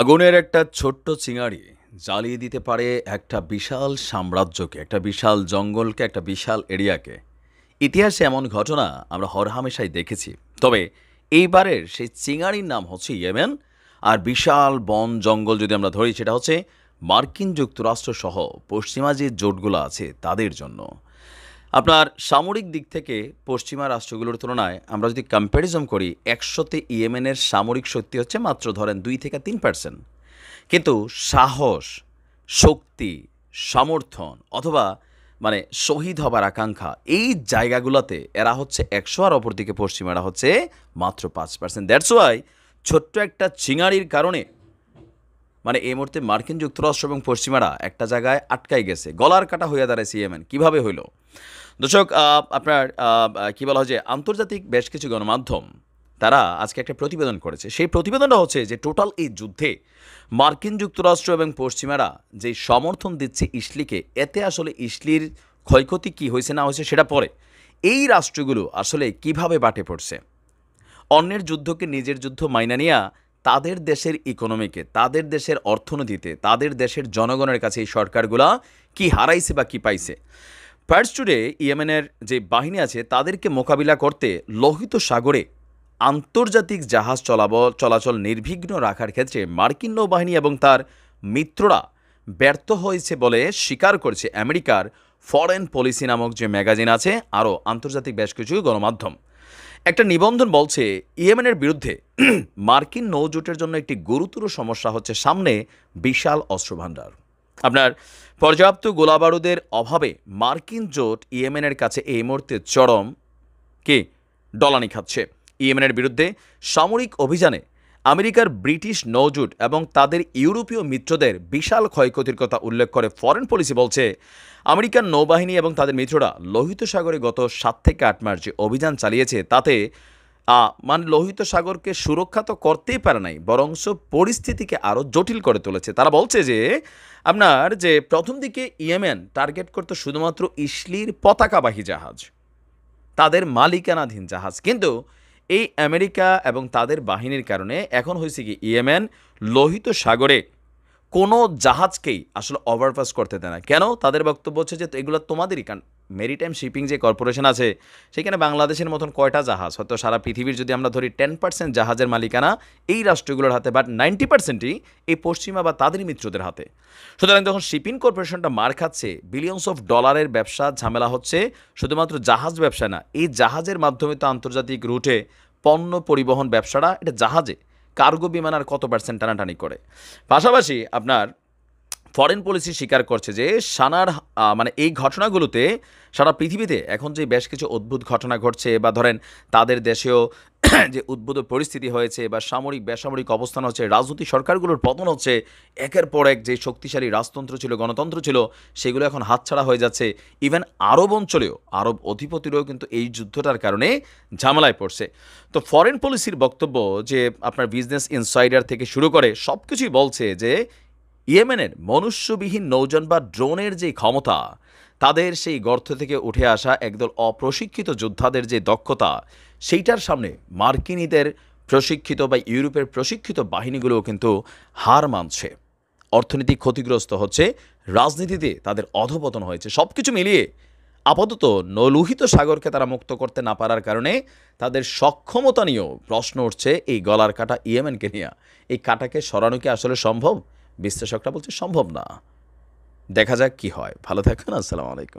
আগুনের একটা ছোট্ট চিঙাড়ি জ্বালিয়ে দিতে পারে একটা বিশাল সাম্রাজ্যকে একটা বিশাল জঙ্গলকে একটা বিশাল এরিয়াকে ইতিহাসে এমন ঘটনা আমরা হরহামেশাই দেখেছি তবে এইবারের সেই চিঙাড়ির নাম হচ্ছে ইয়েমেন আর বিশাল বন জঙ্গল যদি আমরা ধরি সেটা হচ্ছে মার্কিন যুক্তরাষ্ট্র সহ পশ্চিমা যে জোটগুলো আছে তাদের জন্য আপনার সামরিক দিক থেকে পশ্চিমা রাষ্ট্রগুলোর তুলনায় আমরা যদি কম্প্যারিজম করি একশোতে ইয়েমেনের সামরিক শক্তি হচ্ছে মাত্র ধরেন দুই থেকে তিন পার্সেন্ট কিন্তু সাহস শক্তি সমর্থন অথবা মানে শহীদ হবার আকাঙ্ক্ষা এই জায়গাগুলোতে এরা হচ্ছে একশো আর অপর দিকে পশ্চিমারা হচ্ছে মাত্র পাঁচ পার্সেন্ট দ্যাটস ওয়াই ছোট্ট একটা চিঙাড়ির কারণে মানে এই মুহূর্তে মার্কিন যুক্তরাষ্ট্র এবং পশ্চিমারা একটা জায়গায় আটকাই গেছে গলার কাটা হইয়া দাঁড়ায় সিএমএন কীভাবে হইল দর্শক আপনার কি বলা হয় যে আন্তর্জাতিক বেশ কিছু গণমাধ্যম তারা আজকে একটা প্রতিবেদন করেছে সেই প্রতিবেদনটা হচ্ছে যে টোটাল এই যুদ্ধে মার্কিন যুক্তরাষ্ট্র এবং পশ্চিমারা যে সমর্থন দিচ্ছে ইসলিকে এতে আসলে ইসলির ক্ষয়ক্ষতি কী হয়েছে না হয়েছে সেটা পরে এই রাষ্ট্রগুলো আসলে কিভাবে বাটে পড়ছে অন্যের যুদ্ধকে নিজের যুদ্ধ মাইনা নিয়া তাদের দেশের ইকোনমিকে তাদের দেশের অর্থনীতিতে তাদের দেশের জনগণের কাছে এই সরকারগুলা কি হারাইছে বা কি পাইছে ফার্স টুডে ইয়েমেনের যে বাহিনী আছে তাদেরকে মোকাবিলা করতে লোহিত সাগরে আন্তর্জাতিক জাহাজ চলাব চলাচল নির্বিঘ্ন রাখার ক্ষেত্রে মার্কিন নৌবাহিনী এবং তার মিত্ররা ব্যর্থ হয়েছে বলে স্বীকার করছে আমেরিকার ফরেন পলিসি নামক যে ম্যাগাজিন আছে আরও আন্তর্জাতিক বেশ কিছু গণমাধ্যম একটা নিবন্ধন বলছে ইয়েমেনের বিরুদ্ধে মার্কিন নৌজোটের জন্য একটি গুরুতর সমস্যা হচ্ছে সামনে বিশাল অস্ত্রভাণ্ডার আপনার পর্যাপ্ত গোলাবারুদের অভাবে মার্কিন জোট ইয়েমেনের কাছে এই মুহূর্তে চরম কে ডলানি খাচ্ছে ইয়েমেনের বিরুদ্ধে সামরিক অভিযানে আমেরিকার ব্রিটিশ নৌজুট এবং তাদের ইউরোপীয় মিত্রদের বিশাল ক্ষয়ক্ষতির কথা উল্লেখ করে ফরেন পলিসি বলছে আমেরিকান নৌবাহিনী এবং তাদের মিত্ররা লোহিত সাগরে গত সাত থেকে আট মার্চে অভিযান চালিয়েছে তাতে মানে লোহিত সাগরকে সুরক্ষা তো করতেই পারে নাই বরংশ পরিস্থিতিকে আরও জটিল করে তুলেছে তারা বলছে যে আপনার যে প্রথম দিকে ইয়েমেন টার্গেট করতো শুধুমাত্র ইসলির পতাকাবাহী জাহাজ তাদের মালিকানাধীন জাহাজ কিন্তু এই আমেরিকা এবং তাদের বাহিনীর কারণে এখন হয়েছে কি ইয়েমেন লোহিত সাগরে কোনো জাহাজকেই আসলে ওভারপাস করতে দেয় না কেন তাদের বক্তব্য হচ্ছে যে এগুলো তোমাদেরই কারণ মেরিটাইম শিপিং যে কর্পোরেশন আছে সেখানে বাংলাদেশের মতন কয়টা জাহাজ হয়তো সারা পৃথিবীর যদি আমরা ধরি টেন পার্সেন্ট জাহাজের মালিকানা এই রাষ্ট্রগুলোর হাতে বাট নাইনটি পার্সেন্টই এই পশ্চিমা বা তাদের মিত্রদের হাতে সুতরাং যখন শিপিং কর্পোরেশনটা মার খাচ্ছে বিলিয়ন্স অফ ডলারের ব্যবসা ঝামেলা হচ্ছে শুধুমাত্র জাহাজ ব্যবসা না এই জাহাজের মাধ্যমে তো আন্তর্জাতিক রুটে পণ্য পরিবহন ব্যবসাটা এটা জাহাজে কার্গো বিমান আর কত পার্সেন্ট টানাটানি করে পাশাপাশি আপনার ফরেন পলিসি স্বীকার করছে যে সানার মানে এই ঘটনাগুলোতে সারা পৃথিবীতে এখন যে বেশ কিছু অদ্ভুত ঘটনা ঘটছে বা ধরেন তাদের দেশেও যে উদ্ভুত পরিস্থিতি হয়েছে বা সামরিক বেসামরিক অবস্থান হচ্ছে রাজনৈতিক সরকারগুলোর পতন হচ্ছে একের পর এক যে শক্তিশালী রাজতন্ত্র ছিল গণতন্ত্র ছিল সেগুলো এখন হাতছাড়া হয়ে যাচ্ছে ইভেন আরব অঞ্চলেও আরব অধিপতিরাও কিন্তু এই যুদ্ধটার কারণে ঝামেলায় পড়ছে তো ফরেন পলিসির বক্তব্য যে আপনার বিজনেস ইনসাইডার থেকে শুরু করে সব কিছুই বলছে যে ইয়েমেনের মনুষ্যবিহীন নৌজন বা ড্রোনের যে ক্ষমতা তাদের সেই গর্ত থেকে উঠে আসা একদল অপ্রশিক্ষিত যোদ্ধাদের যে দক্ষতা সেইটার সামনে মার্কিনীদের প্রশিক্ষিত বা ইউরোপের প্রশিক্ষিত বাহিনীগুলোও কিন্তু হার মানছে অর্থনীতি ক্ষতিগ্রস্ত হচ্ছে রাজনীতিতে তাদের অধপতন হয়েছে সব কিছু মিলিয়ে আপাতত নলুহিত সাগরকে তারা মুক্ত করতে না পারার কারণে তাদের সক্ষমতা নিয়েও প্রশ্ন উঠছে এই গলার কাটা ইয়েমেনকে নিয়ে এই কাটাকে সরানো কি আসলে সম্ভব বিশ্লেষকরা বলছে সম্ভব না দেখা যাক কি হয় ভালো থাকেন আসসালামু আলাইকুম